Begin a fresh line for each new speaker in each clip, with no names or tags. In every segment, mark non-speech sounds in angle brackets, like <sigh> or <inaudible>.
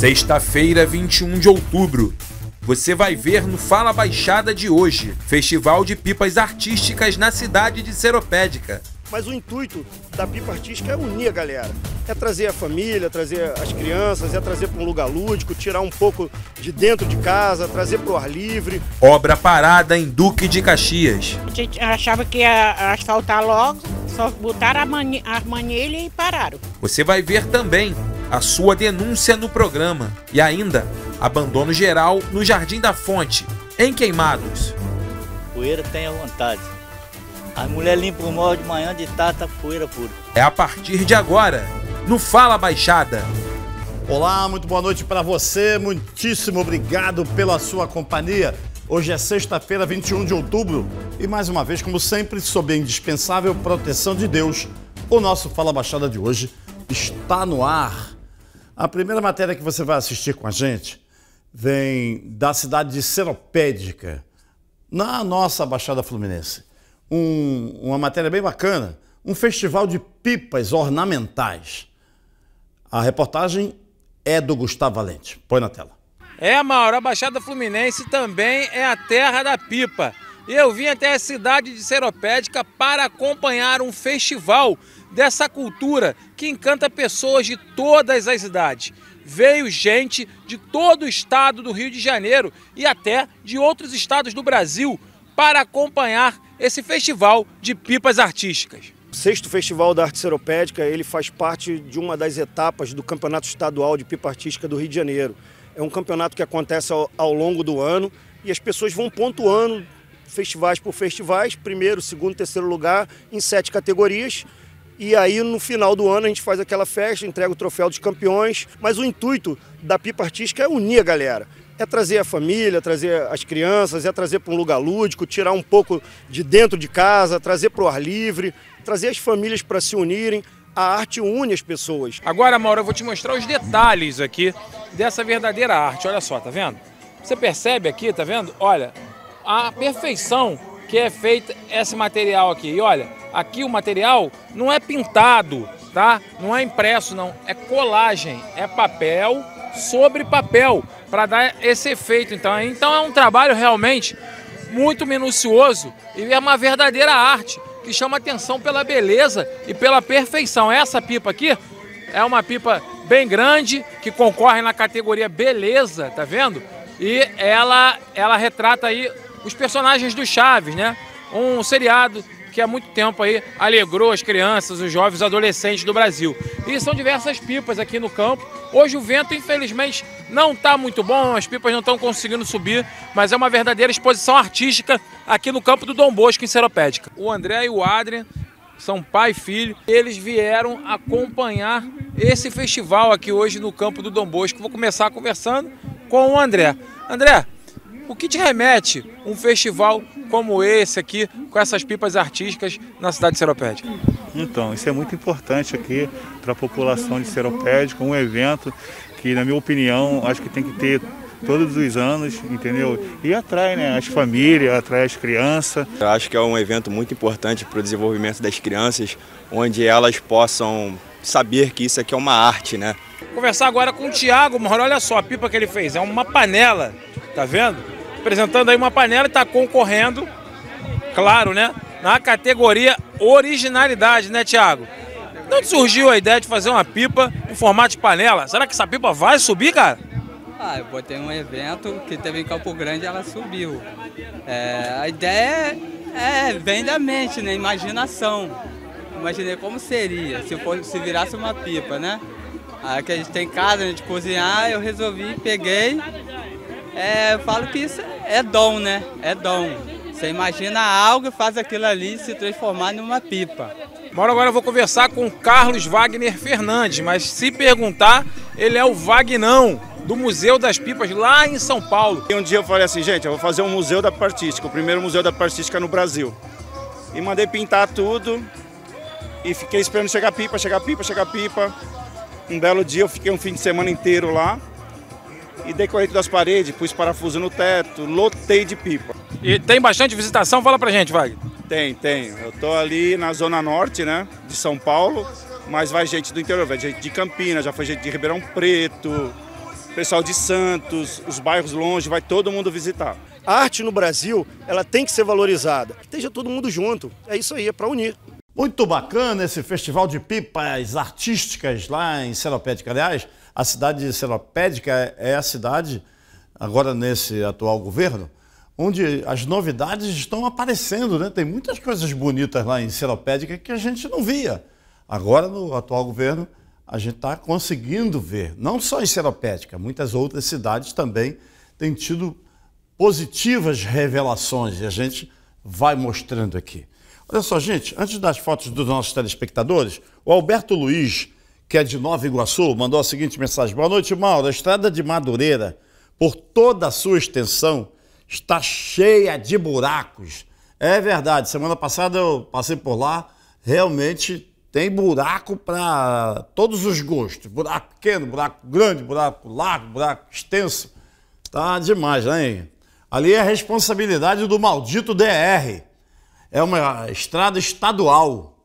Sexta-feira, 21 de outubro. Você vai ver no Fala Baixada de hoje, Festival de Pipas Artísticas na cidade de Seropédica.
Mas o intuito da pipa artística é unir a galera. É trazer a família, é trazer as crianças, é trazer para um lugar lúdico, tirar um pouco de dentro de casa, trazer para o ar livre.
Obra parada em Duque de Caxias. A gente achava que ia asfaltar logo, só botaram a, mani a manilha e pararam. Você vai ver também a sua denúncia no programa e ainda abandono geral no Jardim da Fonte, em Queimados. Poeira tem a vontade. As mulheres limpam o mal de manhã de tata tá poeira pura. É a partir de agora, no
Fala Baixada. Olá, muito boa noite para você. Muitíssimo obrigado pela sua companhia. Hoje é sexta-feira, 21 de outubro, e mais uma vez, como sempre, sob a indispensável proteção de Deus, o nosso Fala Baixada de hoje está no ar. A primeira matéria que você vai assistir com a gente vem da cidade de Seropédica, na nossa Baixada Fluminense. Um, uma matéria bem bacana, um festival de pipas ornamentais. A reportagem é do Gustavo Valente. Põe na tela.
É, Mauro, a Baixada Fluminense também é a terra da pipa. Eu vim até a cidade de Seropédica para acompanhar um festival dessa cultura que encanta pessoas de todas as idades. Veio gente de todo o estado do Rio de Janeiro e até de outros estados do Brasil para acompanhar esse festival de pipas artísticas.
O sexto Festival da Arte Seropédica ele faz parte de uma das etapas do Campeonato Estadual de Pipa Artística do Rio de Janeiro. É um campeonato que acontece ao, ao longo do ano e as pessoas vão pontuando festivais por festivais, primeiro, segundo, terceiro lugar, em sete categorias. E aí no final do ano a gente faz aquela festa, entrega o troféu dos campeões, mas o intuito da pipa artística é unir a galera. É trazer a família, trazer as crianças, é trazer para um lugar lúdico, tirar um pouco de dentro de casa, trazer para o ar livre, trazer as famílias para se unirem. A arte une as pessoas. Agora,
Mauro, eu vou te mostrar os detalhes aqui dessa verdadeira arte. Olha só, tá vendo? Você percebe aqui, tá vendo? Olha, a perfeição que é feita esse material aqui. E olha, Aqui o material não é pintado, tá? Não é impresso não, é colagem, é papel sobre papel para dar esse efeito. Então, então é um trabalho realmente muito minucioso e é uma verdadeira arte que chama atenção pela beleza e pela perfeição. Essa pipa aqui é uma pipa bem grande que concorre na categoria beleza, tá vendo? E ela ela retrata aí os personagens do Chaves, né? Um seriado que há muito tempo aí alegrou as crianças, os jovens, os adolescentes do Brasil. E são diversas pipas aqui no campo. Hoje o vento, infelizmente, não está muito bom, as pipas não estão conseguindo subir, mas é uma verdadeira exposição artística aqui no campo do Dom Bosco, em Seropédica. O André e o Adrian são pai e filho, eles vieram acompanhar esse festival aqui hoje no campo do Dom Bosco. Vou começar conversando com o André. André, o que te remete um festival como esse aqui, com essas pipas artísticas
na cidade de Seropédica? Então, isso é muito importante aqui para a população de Seropédica, um evento que, na minha opinião, acho que tem que ter todos os anos, entendeu? E atrai né, as famílias, atrai as crianças. Eu acho que é um evento muito importante para o desenvolvimento das crianças, onde elas possam saber que isso aqui é uma
arte, né?
Conversar agora com o Tiago, olha só a pipa que ele fez, é uma panela, tá vendo? apresentando aí uma panela e está concorrendo, claro, né? Na categoria originalidade, né, De Não surgiu a ideia de fazer uma pipa em formato de panela? Será que essa pipa vai subir, cara?
Ah, eu botei um evento que teve
em Campo Grande e ela subiu. É, a ideia é, é, vem da mente, né? Imaginação. Imaginei como seria se, for, se virasse uma pipa, né? Aqui a gente tem casa, a gente cozinhar, eu resolvi, peguei é, eu falo que isso é dom, né? É dom. Você imagina algo e faz aquilo ali se transformar numa pipa. Bora agora eu vou conversar com Carlos Wagner Fernandes, mas se perguntar, ele é o Vagnão do Museu das Pipas lá em São Paulo. E um dia eu falei assim, gente, eu vou fazer um museu da partística, o primeiro museu da partística no Brasil. E mandei
pintar tudo e fiquei esperando chegar pipa, chegar pipa, chegar pipa. Um belo dia eu fiquei um fim de semana inteiro lá e decorrente das paredes, pus parafuso no teto, lotei de pipa. E
tem bastante visitação? Fala pra gente, Wagner. Tem, tem.
Eu tô ali na zona norte, né, de São Paulo, mas vai gente do interior, vai gente de Campinas, já foi gente de Ribeirão Preto, pessoal de Santos, os bairros longe, vai todo mundo visitar. A arte no Brasil, ela tem que ser valorizada. Que esteja todo mundo junto. É isso aí, é para unir. Muito bacana esse festival de pipas artísticas lá em Seropédica, aliás. A cidade de seropédica é, é a cidade, agora nesse atual governo, onde as novidades estão aparecendo, né? Tem muitas coisas bonitas lá em Seropédica que a gente não via. Agora, no atual governo, a gente está conseguindo ver, não só em Seropédica, muitas outras cidades também têm tido positivas revelações e a gente vai mostrando aqui. Olha só, gente, antes das fotos dos nossos telespectadores, o Alberto Luiz que é de Nova Iguaçu, mandou a seguinte mensagem: Boa noite, Mauro. A estrada de Madureira, por toda a sua extensão, está cheia de buracos. É verdade. Semana passada eu passei por lá, realmente tem buraco para todos os gostos: buraco pequeno, buraco grande, buraco largo, buraco extenso. Tá demais, né? Hein? Ali é responsabilidade do maldito DR. É uma estrada estadual.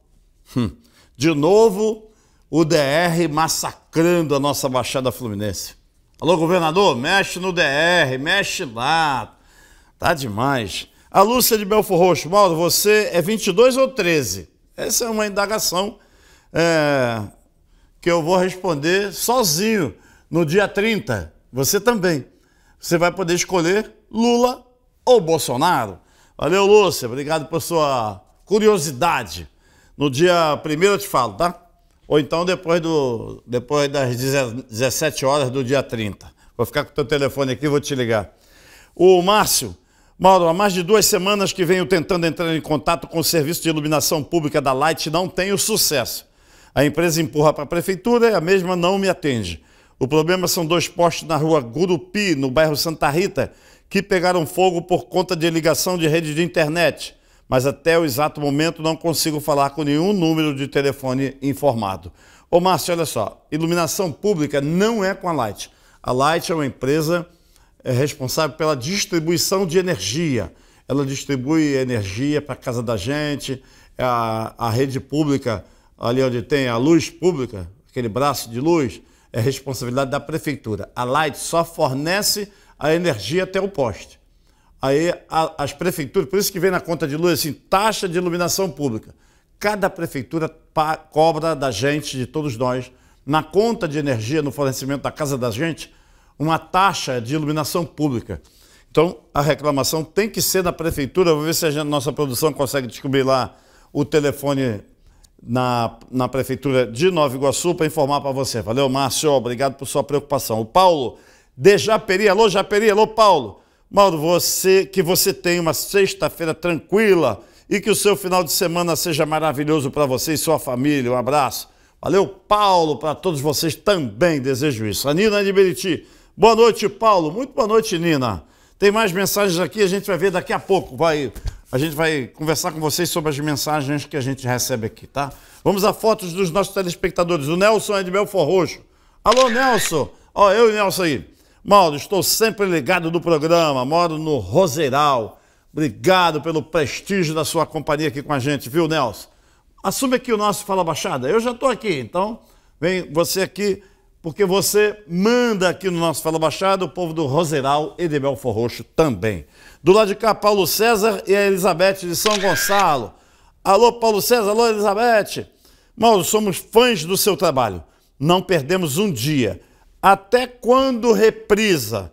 Hum. De novo, o DR massacrando a nossa Baixada Fluminense. Alô, governador, mexe no DR, mexe lá. Tá demais. A Lúcia de Belfor Roxo, Mauro, você é 22 ou 13? Essa é uma indagação é, que eu vou responder sozinho no dia 30. Você também. Você vai poder escolher Lula ou Bolsonaro. Valeu, Lúcia. Obrigado por sua curiosidade. No dia primeiro eu te falo, tá? ou então depois, do, depois das 17 horas do dia 30. Vou ficar com o teu telefone aqui, vou te ligar. O Márcio, Mauro, há mais de duas semanas que venho tentando entrar em contato com o serviço de iluminação pública da Light, não tenho sucesso. A empresa empurra para a prefeitura e a mesma não me atende. O problema são dois postes na rua Gurupi, no bairro Santa Rita, que pegaram fogo por conta de ligação de rede de internet mas até o exato momento não consigo falar com nenhum número de telefone informado. Ô Márcio, olha só, iluminação pública não é com a Light. A Light é uma empresa é, responsável pela distribuição de energia. Ela distribui energia para casa da gente, a, a rede pública, ali onde tem a luz pública, aquele braço de luz, é responsabilidade da prefeitura. A Light só fornece a energia até o poste. Aí a, as prefeituras, por isso que vem na conta de luz assim, taxa de iluminação pública. Cada prefeitura pa, cobra da gente, de todos nós, na conta de energia, no fornecimento da casa da gente, uma taxa de iluminação pública. Então, a reclamação tem que ser na prefeitura. Vou ver se a gente, nossa produção consegue descobrir lá o telefone na, na prefeitura de Nova Iguaçu para informar para você. Valeu, Márcio. Obrigado por sua preocupação. O Paulo de Japeri. Alô, Japeri. Alô, Paulo. Mauro, você que você tenha uma sexta-feira tranquila e que o seu final de semana seja maravilhoso para você e sua família. Um abraço. Valeu, Paulo, para todos vocês também desejo isso. A Nina de Beriti. Boa noite, Paulo. Muito boa noite, Nina. Tem mais mensagens aqui, a gente vai ver daqui a pouco. Vai, a gente vai conversar com vocês sobre as mensagens que a gente recebe aqui, tá? Vamos a fotos dos nossos telespectadores. O Nelson é de Belfor Roxo. Alô, Nelson. Ó, eu e o Nelson aí. Mauro, estou sempre ligado do programa, moro no Roseral. Obrigado pelo prestígio da sua companhia aqui com a gente, viu, Nelson? Assume aqui o nosso Fala Baixada. Eu já estou aqui, então vem você aqui, porque você manda aqui no nosso Fala Baixada, o povo do Roseral e de Belfor Roxo também. Do lado de cá, Paulo César e a Elizabeth de São Gonçalo. Alô, Paulo César, alô, Elizabeth. Mauro, somos fãs do seu trabalho. Não perdemos um dia. Até quando reprisa?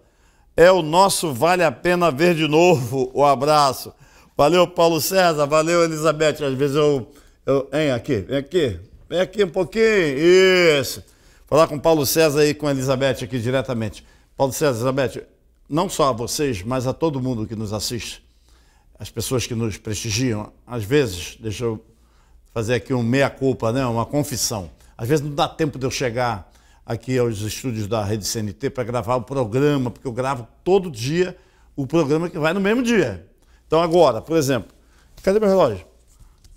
É o nosso Vale a Pena Ver de novo. O <laughs> abraço. Valeu, Paulo César. Valeu, Elizabeth. Às vezes eu. eu hein, aqui, vem aqui. Vem aqui um pouquinho. Isso. Falar com Paulo César e com Elizabeth aqui diretamente. Paulo César, Elizabeth, não só a vocês, mas a todo mundo que nos assiste, as pessoas que nos prestigiam, às vezes, deixa eu fazer aqui um meia-culpa, né? uma confissão. Às vezes não dá tempo de eu chegar aqui aos estúdios da Rede CNT para gravar o programa, porque eu gravo todo dia o programa que vai no mesmo dia. Então agora, por exemplo, cadê meu relógio?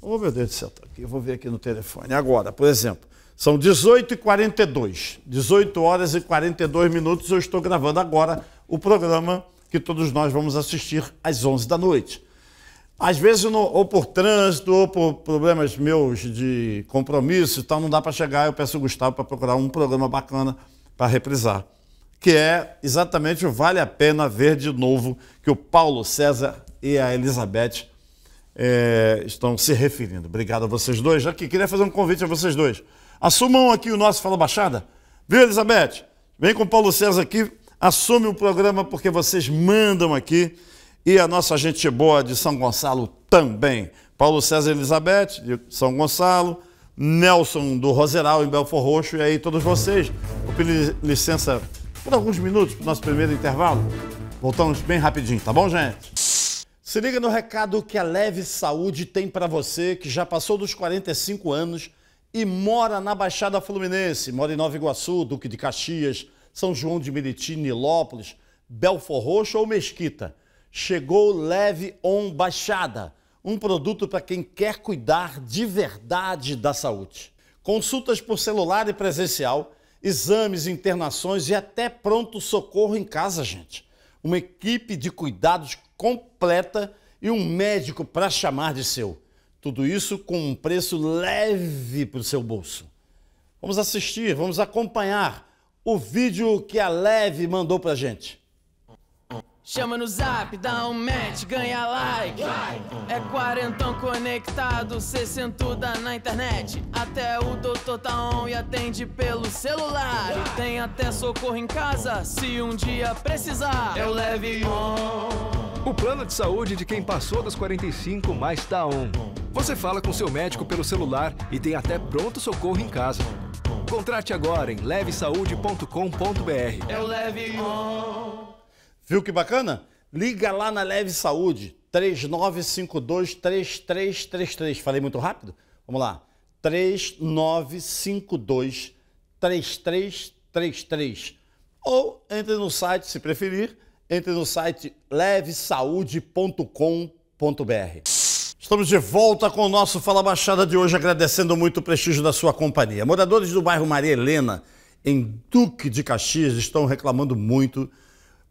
Oh, meu Deus do céu, tá aqui. Eu vou ver aqui no telefone. Agora, por exemplo, são 18h42. 18 horas e 42 minutos. Eu estou gravando agora o programa que todos nós vamos assistir às 11 da noite. Às vezes, no, ou por trânsito, ou por problemas meus de compromisso e tal, não dá para chegar. Eu peço o Gustavo para procurar um programa bacana para reprisar, que é exatamente o Vale a Pena Ver de Novo, que o Paulo César e a Elizabeth é, estão se referindo. Obrigado a vocês dois. aqui queria fazer um convite a vocês dois. Assumam aqui o nosso Fala Baixada. Viu, Elizabeth? Vem com o Paulo César aqui, assume o programa porque vocês mandam aqui e a nossa gente boa de São Gonçalo também. Paulo César Elizabeth, de São Gonçalo, Nelson do Roseral, em Belfor Roxo, e aí todos vocês. Vou pedir licença por alguns minutos para o nosso primeiro intervalo. Voltamos bem rapidinho, tá bom, gente? Se liga no recado que a Leve Saúde tem para você que já passou dos 45 anos e mora na Baixada Fluminense, mora em Nova Iguaçu, Duque de Caxias, São João de Meriti, Nilópolis, Belfor Roxo ou Mesquita chegou Leve On Baixada, um produto para quem quer cuidar de verdade da saúde. Consultas por celular e presencial, exames, internações e até pronto-socorro em casa, gente. Uma equipe de cuidados completa e um médico para chamar de seu. Tudo isso com um preço leve para o seu bolso. Vamos assistir, vamos acompanhar o vídeo que a Leve mandou para gente.
Chama no zap, dá um match, ganha like. É quarentão conectado, sessentuda na internet. Até o doutor tá on e atende pelo celular. E tem até socorro em casa, se um dia precisar. Eu é leve on.
O plano de saúde de quem passou dos 45 mais tá on. Você fala com seu médico pelo celular e tem até pronto socorro em casa. Contrate agora em levesaude.com.br. Eu é leve on. Viu que bacana?
Liga lá na Leve Saúde, 3952-3333. Falei muito rápido? Vamos lá. 3952-3333. Ou entre no site, se preferir, entre no site levesaude.com.br. Estamos de volta com o nosso Fala Baixada de hoje, agradecendo muito o prestígio da sua companhia. Moradores do bairro Maria Helena, em Duque de Caxias, estão reclamando muito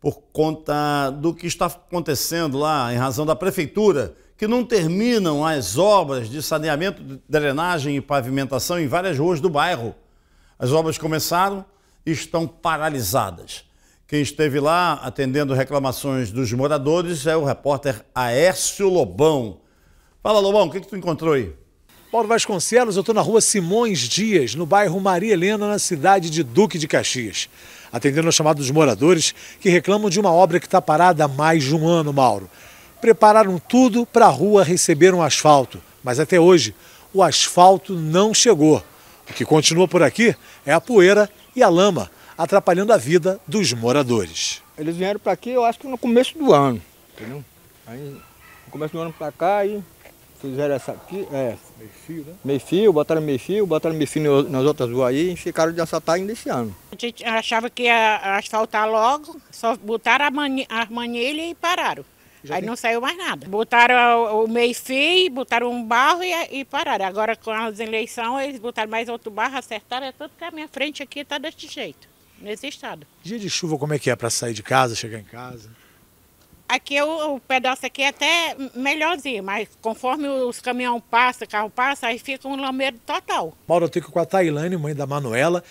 por conta do que está acontecendo lá, em razão da prefeitura, que não terminam as obras de saneamento, drenagem e pavimentação em várias ruas do bairro. As obras começaram e estão paralisadas. Quem esteve lá atendendo reclamações dos moradores é o repórter Aécio Lobão. Fala, Lobão, o que, que tu encontrou aí?
Paulo Vasconcelos, eu estou na rua Simões Dias, no bairro Maria Helena, na cidade de Duque de Caxias. Atendendo ao chamado dos moradores que reclamam de uma obra que está parada há mais de um ano, Mauro. Prepararam tudo para a rua receber um asfalto, mas até hoje o asfalto não chegou. O que continua por aqui é a poeira e a lama, atrapalhando a vida dos moradores.
Eles vieram para aqui, eu acho que no começo do ano, entendeu? Aí, no começo do ano para cá, e Fizeram essa aqui, é. Meio fio, né? Meio fio, botaram meio fio, botaram meio fio nas outras ruas aí e ficaram de assaltar ainda esse
ano.
A gente achava que ia asfaltar logo, só botaram a, mani, manilha e pararam. Já aí tem... não saiu mais nada. Botaram o meio fio, botaram um barro e, e, pararam. Agora com as eleições eles botaram mais outro barro, acertaram, é tudo que a minha frente aqui está desse jeito, nesse estado.
Dia de chuva como é que é para sair de casa, chegar em casa?
Aqui o, o, pedaço aqui é até melhorzinho, mas conforme os caminhão passa, carro passa, aí fica um lameiro total.
Mauro, eu tô aqui com a Tailane, mãe da Manuela.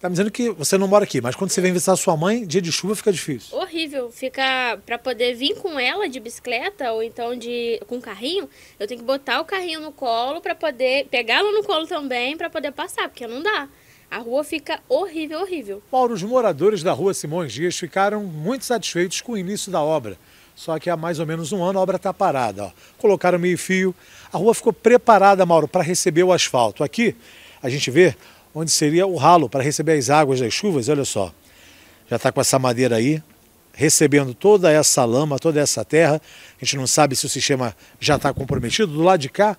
Tá me dizendo que você não mora aqui, mas quando você vem visitar sua mãe, dia de chuva fica difícil.
Horrível. Fica para poder vir com ela de bicicleta ou então de com carrinho, eu tenho que botar o carrinho no colo para poder pegá-lo no colo também para poder passar, porque não dá. A rua fica horrível, horrível. Paulo,
os moradores da rua Simões Dias ficaram muito satisfeitos com o início da obra. Só que há mais ou menos um ano a obra está parada. Ó. Colocaram meio fio. A rua ficou preparada, Mauro, para receber o asfalto. Aqui a gente vê onde seria o ralo para receber as águas das chuvas. Olha só, já está com essa madeira aí, recebendo toda essa lama, toda essa terra. A gente não sabe se o sistema já está comprometido. Do lado de cá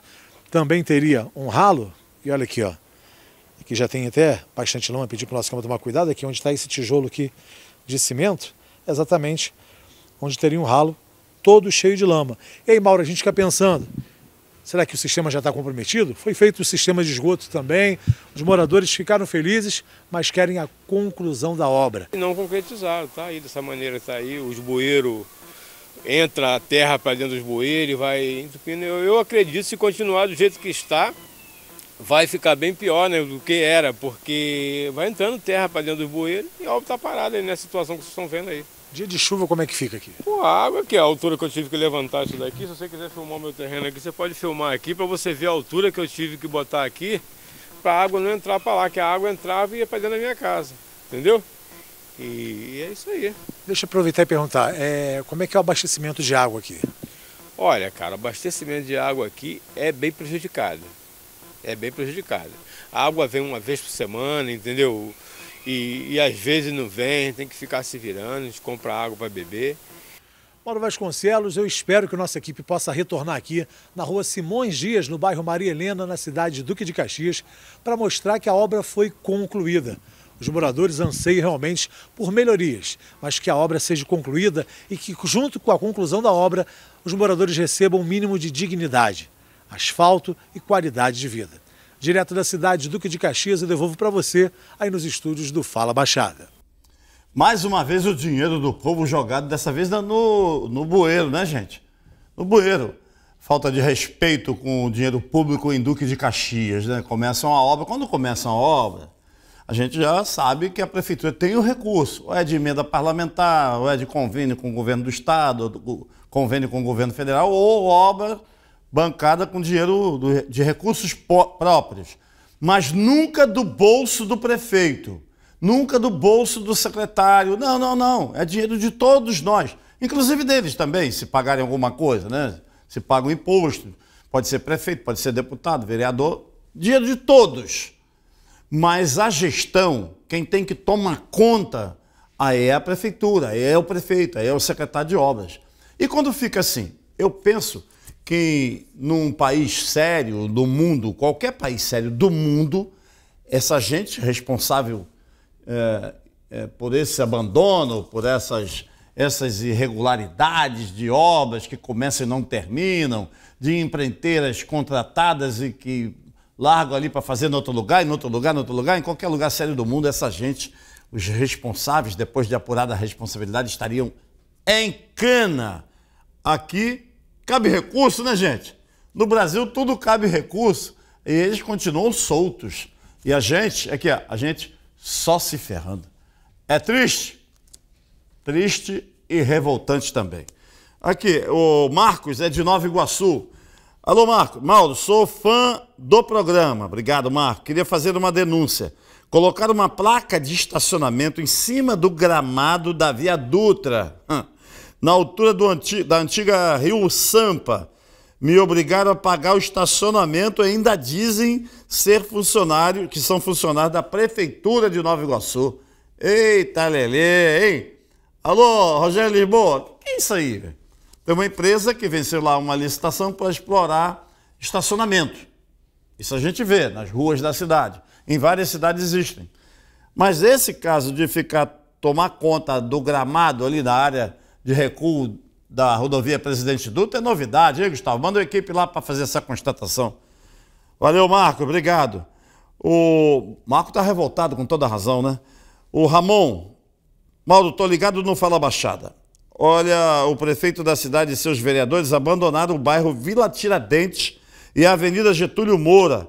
também teria um ralo. E olha aqui, ó que já tem até bastante lama, pedir para o nosso cama tomar cuidado, aqui é onde está esse tijolo aqui de cimento, é exatamente onde teria um ralo todo cheio de lama. E aí, Mauro, a gente fica pensando, será que o sistema já está comprometido? Foi feito o sistema de esgoto também, os moradores ficaram felizes, mas querem a conclusão da obra.
Não concretizaram, está aí dessa maneira, está aí, os bueiros entra a terra para dentro dos bueiros, vai. Eu, eu acredito, se continuar do jeito que está, vai ficar bem pior né, do que era, porque vai entrando terra para dentro do bueiro e a obra está parada aí, nessa né, situação que vocês estão vendo aí.
Dia de chuva, como é que fica aqui?
Pô, a água aqui, a altura que eu tive que levantar isso daqui. Se você quiser filmar meu terreno aqui, você pode filmar aqui para você ver a altura que eu tive que botar aqui para a água não entrar para lá, que a água entrava e ia para dentro da minha casa, entendeu? E, é isso aí. Deixa
eu aproveitar e perguntar, é, como é que é o abastecimento de água aqui?
Olha, cara, o abastecimento de água aqui é bem prejudicado é bem prejudicada. A água vem uma vez por semana, entendeu? E, e às vezes não vem, tem que ficar se virando, a gente compra água para beber.
Mauro Vasconcelos, eu espero que nossa equipe possa retornar aqui na rua Simões Dias, no bairro Maria Helena, na cidade de Duque de Caxias, para mostrar que a obra foi concluída. Os moradores anseiam realmente por melhorias, mas que a obra seja concluída e que, junto com a conclusão da obra, os moradores recebam o um mínimo de dignidade asfalto e qualidade de vida. Direto da cidade Duque de Caxias, eu devolvo para você aí nos estúdios do
Fala Baixada. Mais uma vez o dinheiro do povo jogado, dessa vez no, no bueiro, né, gente? No bueiro. Falta de respeito com o dinheiro público em Duque de Caxias, né? Começa uma obra. Quando começa uma obra, a gente já sabe que a prefeitura tem o recurso. Ou é de emenda parlamentar, ou é de convênio com o governo do estado, ou convênio com o governo federal, ou obra bancada com dinheiro do, de recursos próprios, mas nunca do bolso do prefeito, nunca do bolso do secretário. Não, não, não. É dinheiro de todos nós, inclusive deles também, se pagarem alguma coisa, né? Se pagam imposto, pode ser prefeito, pode ser deputado, vereador, dinheiro de todos. Mas a gestão, quem tem que tomar conta, aí é a prefeitura, aí é o prefeito, aí é o secretário de obras. E quando fica assim, eu penso que num país sério do mundo, qualquer país sério do mundo, essa gente responsável é, é, por esse abandono, por essas, essas irregularidades de obras que começam e não terminam, de empreiteiras contratadas e que largam ali para fazer em outro lugar, em outro lugar, em outro lugar, em qualquer lugar sério do mundo, essa gente, os responsáveis, depois de apurada a responsabilidade, estariam em cana. Aqui Cabe recurso, né, gente? No Brasil tudo cabe recurso e eles continuam soltos. E a gente, é que a gente só se ferrando. É triste? Triste e revoltante também. Aqui, o Marcos é de Nova Iguaçu. Alô, Marco. Mauro, sou fã do programa. Obrigado, Marco. Queria fazer uma denúncia. Colocar uma placa de estacionamento em cima do gramado da Via Dutra. Hum na altura da antiga Rio Sampa. Me obrigaram a pagar o estacionamento e ainda dizem ser funcionário, que são funcionários da Prefeitura de Nova Iguaçu. Eita, Lelê, hein? Alô, Rogério Lisboa, o que é isso aí? Tem uma empresa que venceu lá uma licitação para explorar estacionamento. Isso a gente vê nas ruas da cidade. Em várias cidades existem. Mas esse caso de ficar tomar conta do gramado ali da área de recuo da rodovia Presidente Dutra é novidade, hein, Gustavo? Manda a equipe lá para fazer essa constatação. Valeu, Marco, obrigado. O Marco está revoltado com toda razão, né? O Ramon, Mauro, tô ligado no Fala Baixada. Olha, o prefeito da cidade e seus vereadores abandonaram o bairro Vila Tiradentes e a Avenida Getúlio Moura.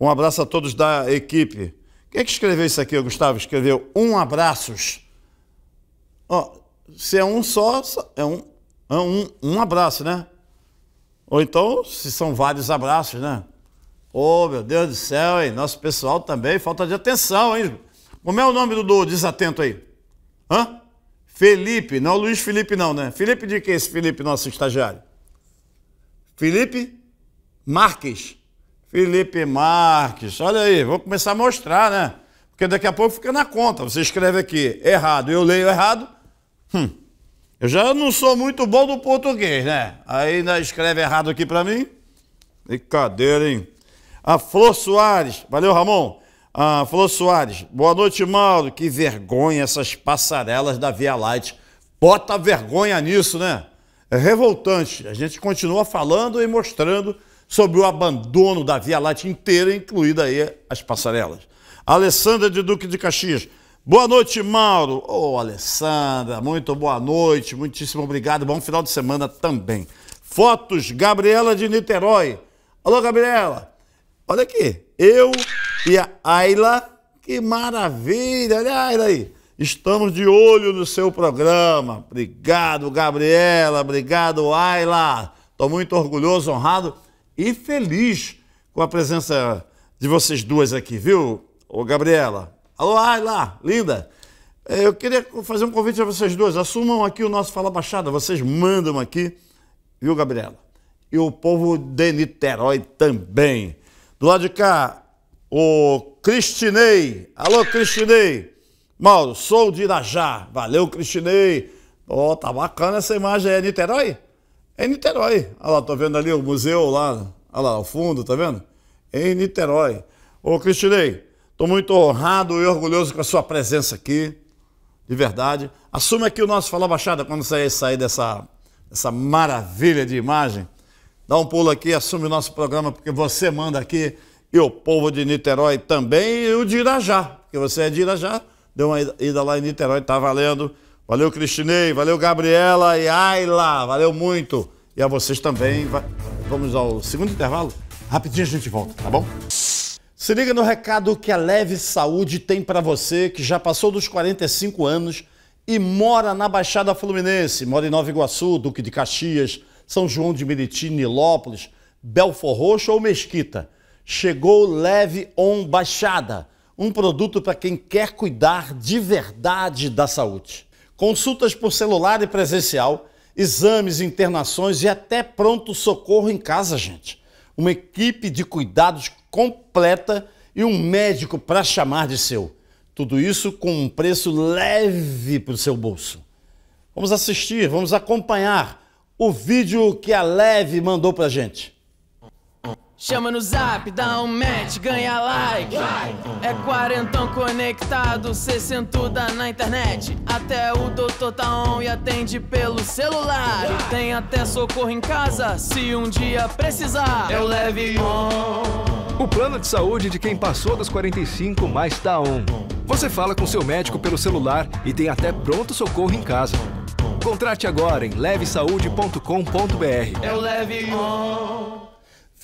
Um abraço a todos da equipe. Quem é que escreveu isso aqui, Gustavo? Escreveu um abraços. Ó, se é um só, é um, é um, um abraço, né? Ou então, se são vários abraços, né? Oh, meu Deus do céu, hein? Nosso pessoal também, falta de atenção, hein? Como é o nome do, do desatento aí? Hã? Felipe, não Luiz Felipe não, né? Felipe de quem é esse Felipe, nosso estagiário? Felipe Marques. Felipe Marques, olha aí, vou começar a mostrar, né? Porque daqui a pouco fica na conta. Você escreve aqui errado, eu leio errado, Hum, eu já não sou muito bom do português, né? Ainda escreve errado aqui para mim. Brincadeira, hein? A Flor Soares, valeu, Ramon. A Flor Soares, boa noite, Mauro. Que vergonha essas passarelas da Via Light. Bota vergonha nisso, né? É revoltante. A gente continua falando e mostrando sobre o abandono da Via Light inteira, incluída aí as passarelas. Alessandra de Duque de Caxias. Boa noite, Mauro. Ô, oh, Alessandra, muito boa noite, muitíssimo obrigado. Bom final de semana também. Fotos, Gabriela de Niterói. Alô, Gabriela. Olha aqui, eu e a Ayla. Que maravilha, olha a Ayla aí. Estamos de olho no seu programa. Obrigado, Gabriela. Obrigado, Ayla. Estou muito orgulhoso, honrado e feliz com a presença de vocês duas aqui, viu, ô Gabriela? Alô, Ayla, linda. É, eu queria fazer um convite a vocês duas. Assumam aqui o nosso Fala Baixada. Vocês mandam aqui, viu, Gabriela? E o povo de Niterói também. Do lado de cá, o Cristinei. Alô, Cristinei. Mauro, sou de Irajá. Valeu, Cristinei. Ó, oh, tá bacana essa imagem. É Niterói? É Niterói. Olha lá, tô vendo ali o museu lá. Olha lá, ao fundo, tá vendo? É em Niterói. Ô, Cristinei, Estou muito honrado e orgulhoso com a sua presença aqui, de verdade. Assume aqui o nosso Fala Baixada quando você sair dessa, dessa maravilha de imagem. Dá um pulo aqui, assume o nosso programa, porque você manda aqui e o povo de Niterói também e o de Irajá, porque você é de Irajá. Deu uma ida lá em Niterói, tá valendo. Valeu, Cristinei, valeu, Gabriela e Ayla, valeu muito. E a vocês também. Vamos ao segundo intervalo? Rapidinho a gente volta, tá bom? Se liga no recado que a Leve Saúde tem para você que já passou dos 45 anos e mora na Baixada Fluminense, mora em Nova Iguaçu, Duque de Caxias, São João de Meriti, Nilópolis, Belfor Roxo ou Mesquita. Chegou Leve On Baixada, um produto para quem quer cuidar de verdade da saúde. Consultas por celular e presencial, exames, internações e até pronto socorro em casa, gente uma equipe de cuidados completa e um médico para chamar de seu. Tudo isso com um preço leve para o seu bolso. Vamos assistir, vamos acompanhar o vídeo que a Leve mandou para gente.
Chama no zap, dá um match, ganha like. É quarentão conectado, sessentuda na internet. Até o doutor tá on e atende pelo celular. E tem até socorro em casa, se um dia precisar. Eu é leve on.
O plano de saúde de quem passou das 45 mais tá on. Você fala com seu médico pelo celular e tem até pronto socorro em casa. Contrate agora em levesaude.com.br. Eu é Leve On.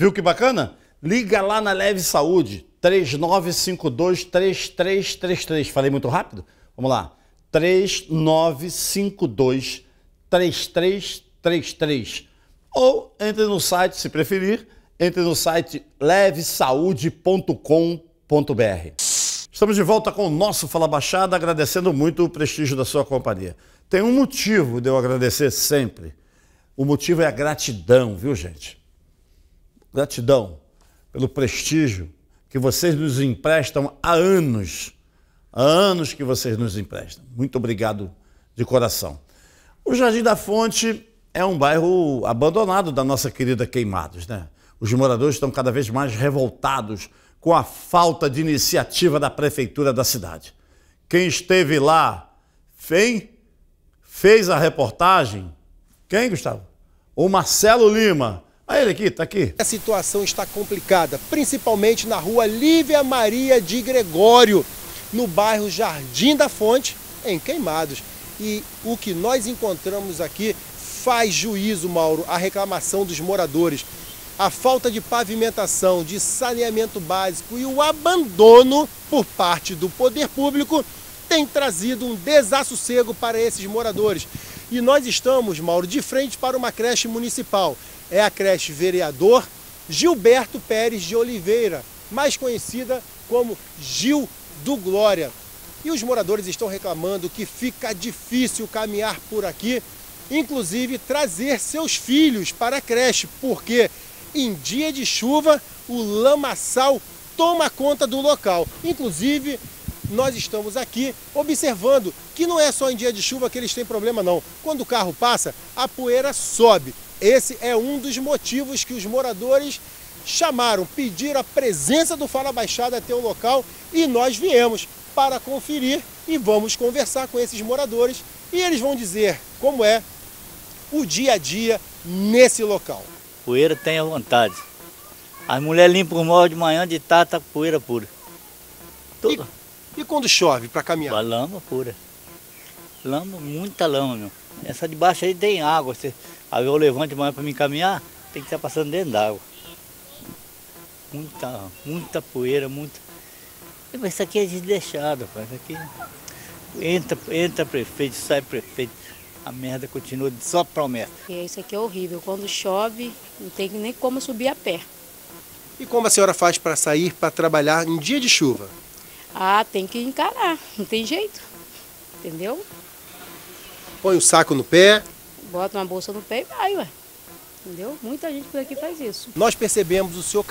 Viu que bacana? Liga
lá na Leve Saúde, 3952-3333. Falei muito rápido? Vamos lá. 3952-3333. Ou entre no site, se preferir, entre no site levesaude.com.br. Estamos de volta com o nosso Fala Baixada, agradecendo muito o prestígio da sua companhia. Tem um motivo de eu agradecer sempre. O motivo é a gratidão, viu, gente? Gratidão pelo prestígio que vocês nos emprestam há anos. Há anos que vocês nos emprestam. Muito obrigado de coração. O Jardim da Fonte é um bairro abandonado da nossa querida Queimados, né? Os moradores estão cada vez mais revoltados com a falta de iniciativa da prefeitura da cidade. Quem esteve lá, quem fez a reportagem? Quem, Gustavo?
O Marcelo Lima ah, ele aqui, tá aqui. A situação está complicada, principalmente na rua Lívia Maria de Gregório, no bairro Jardim da Fonte, em Queimados. E o que nós encontramos aqui faz juízo, Mauro, a reclamação dos moradores. A falta de pavimentação, de saneamento básico e o abandono por parte do poder público tem trazido um desassossego para esses moradores. E nós estamos, Mauro, de frente para uma creche municipal. É a creche vereador Gilberto Pérez de Oliveira, mais conhecida como Gil do Glória. E os moradores estão reclamando que fica difícil caminhar por aqui, inclusive trazer seus filhos para a creche, porque em dia de chuva o lamaçal toma conta do local. Inclusive, nós estamos aqui observando que não é só em dia de chuva que eles têm problema não. Quando o carro passa, a poeira sobe. Esse é um dos motivos que os moradores chamaram, pediram a presença do Fala Baixada até o local e nós viemos para conferir e vamos conversar com esses moradores e eles vão dizer como é o dia a dia nesse local. Poeira tem a vontade. As mulheres limpam o móvel de manhã de tarde, tá poeira pura. Tudo. E quando chove para caminhar? lama pura. Lama, muita lama, meu. Essa de baixo aí tem água. Você, aí eu levanto de manhã para me caminhar, tem que estar passando dentro d'água. Muita, muita poeira, muita. Mas isso aqui é desdeixado, rapaz. Isso aqui entra, entra prefeito, sai prefeito. A merda continua só promessa. E isso aqui é horrível. Quando chove, não tem nem como subir a pé. E como a senhora faz para sair para trabalhar em dia de chuva? Ah, tem que encarar, não tem jeito. Entendeu? Põe o saco no pé. Bota uma bolsa no pé e vai, ué. Entendeu? Muita gente por aqui faz isso. Nós percebemos o senhor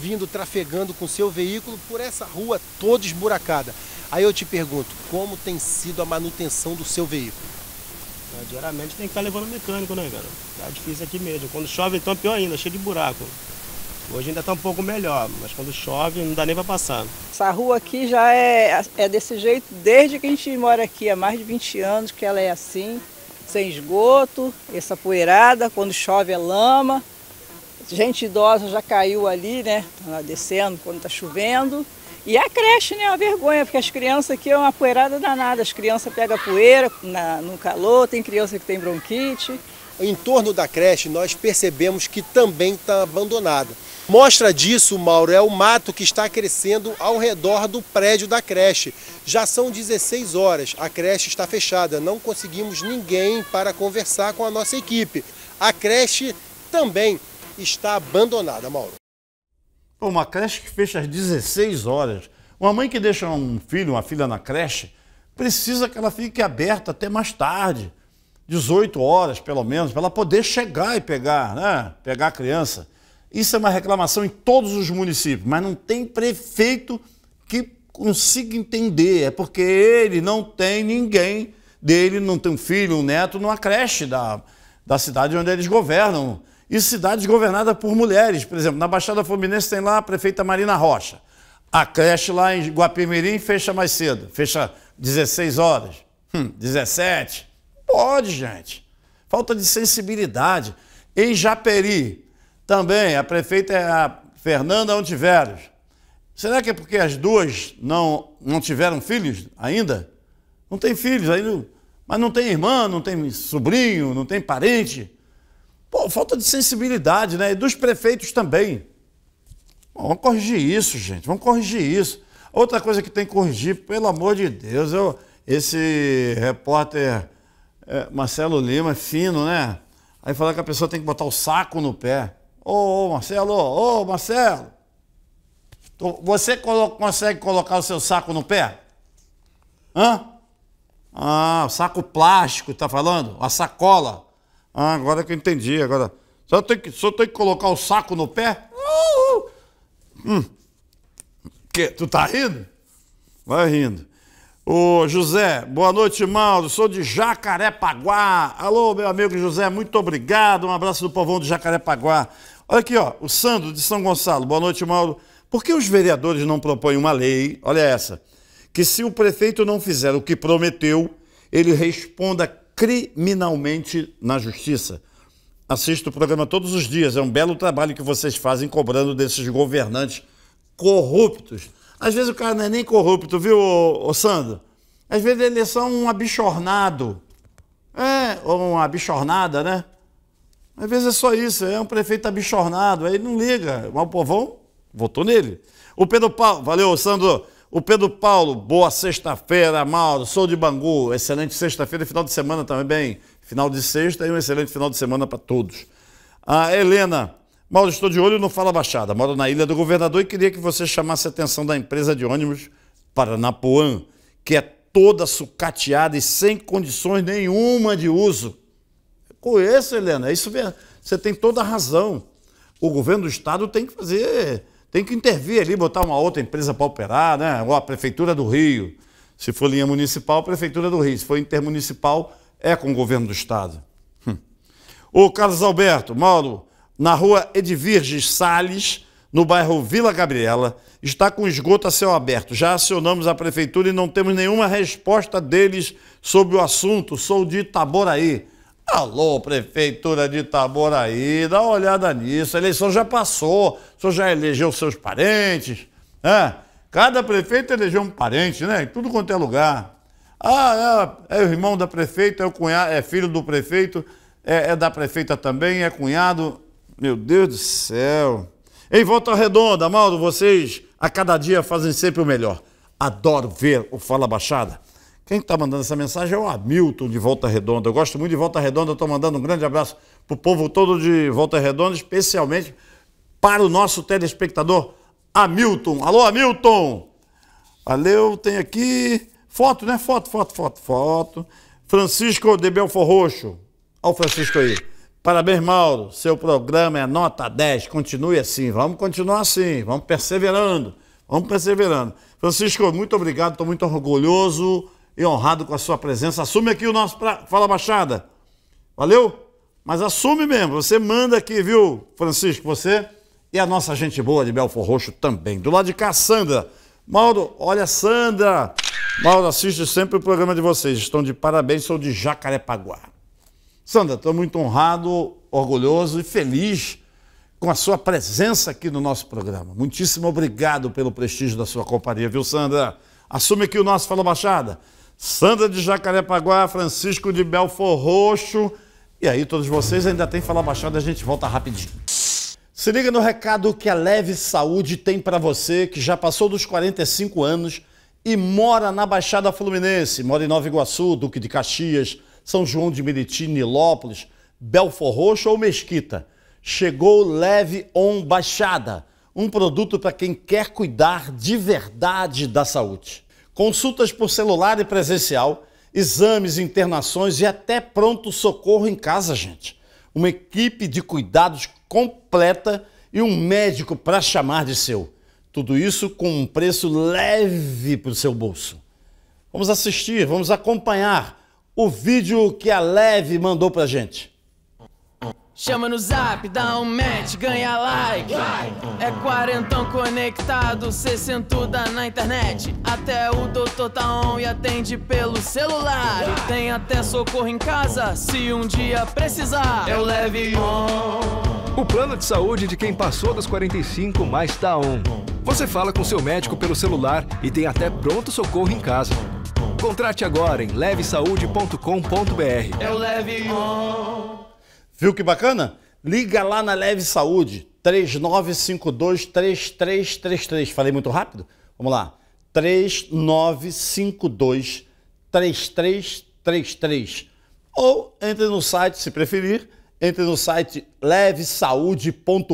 vindo trafegando com seu veículo por essa rua toda esburacada. Aí eu te pergunto, como tem sido a manutenção do seu veículo? É, diariamente tem que estar levando mecânico, né, cara? Tá difícil aqui mesmo. Quando chove, então pior ainda, cheio de buraco. Hoje ainda está um pouco melhor, mas quando chove não dá nem para passar.
Essa rua aqui já é, é desse jeito desde que a gente mora aqui, há mais de 20 anos que ela é assim, sem esgoto, essa poeirada, quando chove é lama. Gente idosa já caiu ali, né? Tá descendo quando está chovendo. E a é creche, né? É uma vergonha, porque as crianças aqui é uma poeirada
danada. As crianças pegam poeira na, no calor, tem criança que tem bronquite em torno da creche nós percebemos que também está abandonada. Mostra disso, Mauro, é o mato que está crescendo ao redor do prédio da creche. Já são 16 horas, a creche está fechada, não conseguimos ninguém para conversar com a nossa equipe. A creche também está abandonada, Mauro. Uma
creche que fecha às 16 horas. Uma mãe que deixa um filho, uma filha na creche, precisa que ela fique aberta até mais tarde 18 horas, pelo menos, para ela poder chegar e pegar, né? Pegar a criança. Isso é uma reclamação em todos os municípios, mas não tem prefeito que consiga entender. É porque ele não tem ninguém dele, não tem um filho, um neto, numa creche da, da cidade onde eles governam. E cidades governadas por mulheres. Por exemplo, na Baixada Fluminense tem lá a prefeita Marina Rocha. A creche lá em Guapimirim fecha mais cedo, fecha 16 horas, hum, 17 Pode, gente. Falta de sensibilidade. Em Japeri, também, a prefeita é a Fernanda Ontiveros. Será que é porque as duas não, não tiveram filhos ainda? Não tem filhos ainda, mas não tem irmã, não tem sobrinho, não tem parente. Pô, falta de sensibilidade, né? E dos prefeitos também. Bom, vamos corrigir isso, gente. Vamos corrigir isso. Outra coisa que tem que corrigir, pelo amor de Deus, eu, esse repórter é, Marcelo Lima, fino, né? Aí falar que a pessoa tem que botar o saco no pé. Ô, oh, oh, Marcelo, ô, oh, Marcelo. Você colo consegue colocar o seu saco no pé? Hã? Ah, saco plástico, tá falando? A sacola. Ah, agora que eu entendi. Agora, só tem que, só tem que colocar o saco no pé? Uh, uh. Hum. Que, tu tá rindo? Vai rindo. Ô José, boa noite, Mauro. Sou de Jacarepaguá. Alô, meu amigo José, muito obrigado. Um abraço do povão de Jacarepaguá. Olha aqui, ó, o Sandro de São Gonçalo. Boa noite, Mauro. Por que os vereadores não propõem uma lei, olha essa, que se o prefeito não fizer o que prometeu, ele responda criminalmente na justiça? Assisto o programa todos os dias. É um belo trabalho que vocês fazem cobrando desses governantes corruptos. Às vezes o cara não é nem corrupto, viu, ô, ô Sandro? Às vezes ele é só um abichornado. É, ou uma abichornada, né? Às vezes é só isso, é um prefeito abichornado, aí não liga. Mas o povão votou nele. O Pedro Paulo, valeu, Sandro. O Pedro Paulo, boa sexta-feira, Mauro. Sou de Bangu, excelente sexta-feira e final de semana também. Final de sexta e um excelente final de semana para todos. A Helena, Mauro, estou de olho no Fala Baixada. Moro na Ilha do Governador e queria que você chamasse a atenção da empresa de ônibus Paranapuã, que é toda sucateada e sem condições nenhuma de uso. Conheço, Helena, é isso você tem toda a razão. O governo do estado tem que fazer, tem que intervir ali, botar uma outra empresa para operar, né? Ou a Prefeitura do Rio. Se for linha municipal, Prefeitura do Rio. Se for intermunicipal, é com o governo do estado. Hum. O Carlos Alberto, Mauro, na rua Edvirges Sales, no bairro Vila Gabriela, está com esgoto a céu aberto. Já acionamos a prefeitura e não temos nenhuma resposta deles sobre o assunto. Sou de Itaboraí. Alô, prefeitura de Itaboraí, dá uma olhada nisso. A eleição já passou, o senhor já elegeu seus parentes, né? Cada prefeito elegeu um parente, né? Em tudo quanto é lugar. Ah, é, é o irmão da prefeita, é o cunhado, é filho do prefeito, é, é da prefeita também, é cunhado, meu Deus do céu. Em Volta Redonda, Maldo, vocês a cada dia fazem sempre o melhor. Adoro ver o Fala Baixada. Quem está mandando essa mensagem é o Hamilton de Volta Redonda. Eu gosto muito de Volta Redonda, estou mandando um grande abraço para o povo todo de Volta Redonda, especialmente para o nosso telespectador Hamilton. Alô, Hamilton! Valeu, tem aqui foto, né? Foto, foto, foto, foto. Francisco de Belfor Roxo. Olha o Francisco aí. Parabéns, Mauro. Seu programa é nota 10. Continue assim. Vamos continuar assim. Vamos perseverando. Vamos perseverando. Francisco, muito obrigado. Estou muito orgulhoso e honrado com a sua presença. Assume aqui o nosso pra... Fala Baixada. Valeu? Mas assume mesmo. Você manda aqui, viu, Francisco? Você e a nossa gente boa de Belfor Roxo também. Do lado de cá, Sandra. Mauro, olha, Sandra. Mauro, assiste sempre o programa de vocês. Estão de parabéns. Sou de Jacarepaguá. Sandra, estou muito honrado, orgulhoso e feliz com a sua presença aqui no nosso programa. Muitíssimo obrigado pelo prestígio da sua companhia, viu, Sandra? Assume aqui o nosso Fala Baixada. Sandra de Jacarepaguá, Francisco de Belfor Roxo. E aí, todos vocês ainda tem Fala Baixada, a gente volta rapidinho. Se liga no recado que a Leve Saúde tem para você que já passou dos 45 anos e mora na Baixada Fluminense, mora em Nova Iguaçu, Duque de Caxias, são João de Meriti, Nilópolis, Belfor Roxo ou Mesquita. Chegou Leve On Baixada, um produto para quem quer cuidar de verdade da saúde. Consultas por celular e presencial, exames, internações e até pronto-socorro em casa, gente. Uma equipe de cuidados completa e um médico para chamar de seu. Tudo isso com um preço leve para o seu bolso. Vamos assistir, vamos acompanhar o vídeo que a Leve mandou pra gente.
Chama no zap, dá um match, ganha like. É quarentão conectado, sessentuda na internet. Até o doutor tá on e atende pelo celular. E tem até socorro em casa, se um dia precisar. É o
leve on. O plano de saúde de quem passou das 45 mais tá on. Você fala com seu médico pelo celular e tem até pronto socorro em casa. Contrate agora em levesaude.com.br. É o Leve On. Viu que
bacana? Liga lá na Leve Saúde, 3952-3333. Falei muito rápido? Vamos lá. 3952-3333. Ou entre no site, se preferir, entre no site levesaude.com.br.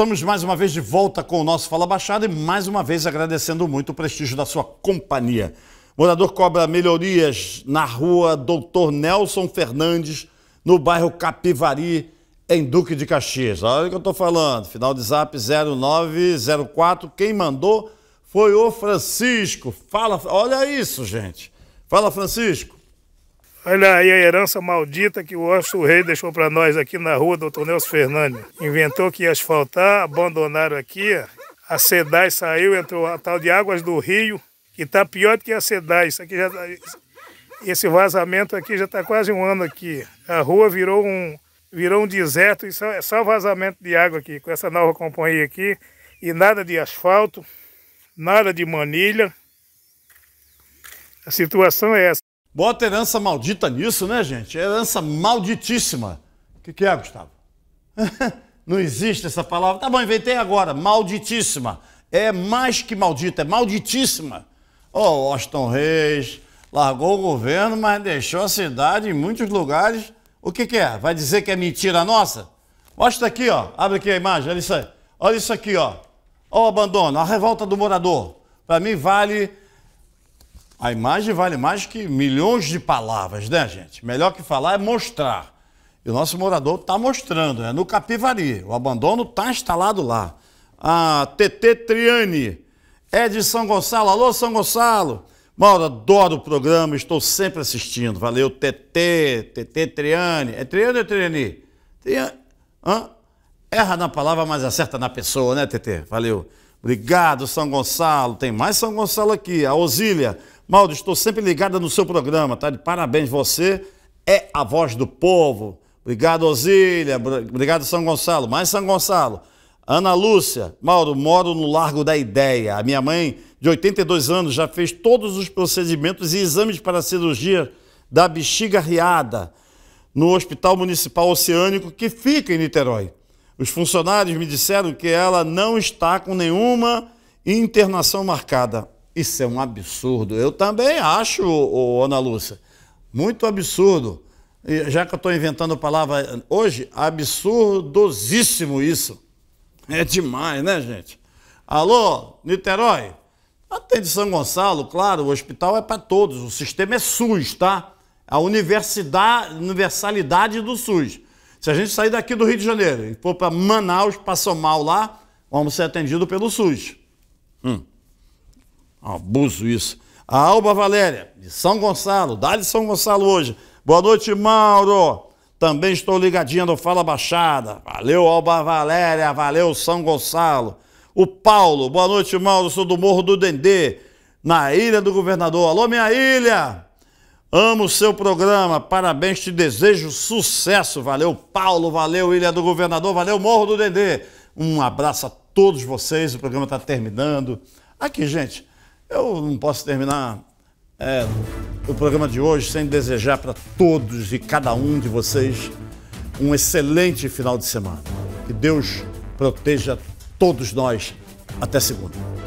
Estamos mais uma vez de volta com o nosso Fala Baixada e mais uma vez agradecendo muito o prestígio da sua companhia. Morador cobra melhorias na rua Doutor Nelson Fernandes, no bairro Capivari, em Duque de Caxias. Olha o que eu estou falando. Final de zap 0904. Quem mandou foi o Francisco. Fala, olha isso, gente. Fala, Francisco. Olha aí a herança maldita que o nosso Rei deixou para nós aqui na rua Doutor Nelson Fernandes. Inventou que ia asfaltar, abandonaram aqui. A SEDAI saiu, entrou a tal de Águas do Rio, que está pior do que a SEDAI. Isso aqui já, tá, esse vazamento aqui já está quase um ano aqui. A rua virou um, virou um deserto e só, é só vazamento de água aqui, com essa nova companhia aqui. E nada de asfalto, nada de manilha. A situação é essa. Bota herança maldita nisso, né, gente? É herança malditíssima. O que, que é, Gustavo? <laughs> Não existe essa palavra. Tá bom, inventei agora. Malditíssima. É mais que maldita, é malditíssima. Ô, oh, Washington Reis largou o governo, mas deixou a cidade em muitos lugares. O que, que é? Vai dizer que é mentira nossa? Mostra aqui, ó. Abre aqui a imagem, olha isso aí. Olha isso aqui, ó. Olha o abandono, a revolta do morador. Para mim vale a imagem vale mais que milhões de palavras, né, gente? Melhor que falar é mostrar. E o nosso morador está mostrando, né? No Capivari, o abandono está instalado lá. A TT Triani é de São Gonçalo. Alô, São Gonçalo! Mauro, adoro o programa, estou sempre assistindo. Valeu, TT, TT Triani. É Triani ou é Triani? Triani. Hã? Erra na palavra, mas acerta na pessoa, né, TT? Valeu. Obrigado, São Gonçalo. Tem mais São Gonçalo aqui. A Osília. Maldo, estou sempre ligada no seu programa, tá? De parabéns, você é a voz do povo. Obrigado, Osília. Obrigado, São Gonçalo. Mais São Gonçalo. Ana Lúcia. Mauro, moro no Largo da Ideia. A minha mãe, de 82 anos, já fez todos os procedimentos e exames para a cirurgia da bexiga riada no Hospital Municipal Oceânico, que fica em Niterói. Os funcionários me disseram que ela não está com nenhuma internação marcada. Isso é um absurdo. Eu também acho, ô, ô, Ana Lúcia, muito absurdo. Já que eu estou inventando a palavra hoje, absurdosíssimo isso. É demais, né, gente? Alô, Niterói? Atende São Gonçalo, claro, o hospital é para todos, o sistema é SUS, tá? A universidade, universalidade do SUS. Se a gente sair daqui do Rio de Janeiro e for para Manaus, passou mal lá, vamos ser atendidos pelo SUS. Hum. Abuso isso. A Alba Valéria, de São Gonçalo, dá de São Gonçalo hoje. Boa noite, Mauro. Também estou ligadinha no Fala Baixada. Valeu, Alba Valéria. Valeu, São Gonçalo. O Paulo, boa noite, Mauro. Sou do Morro do Dendê, na Ilha do Governador. Alô, minha ilha! Amo o seu programa, parabéns, te desejo sucesso. Valeu, Paulo, valeu, Ilha do Governador, valeu, Morro do Dendê. Um abraço a todos vocês, o programa está terminando. Aqui, gente, eu não posso terminar é, o programa de hoje sem desejar para todos e cada um de vocês um excelente final de semana. Que Deus proteja todos nós. Até segunda.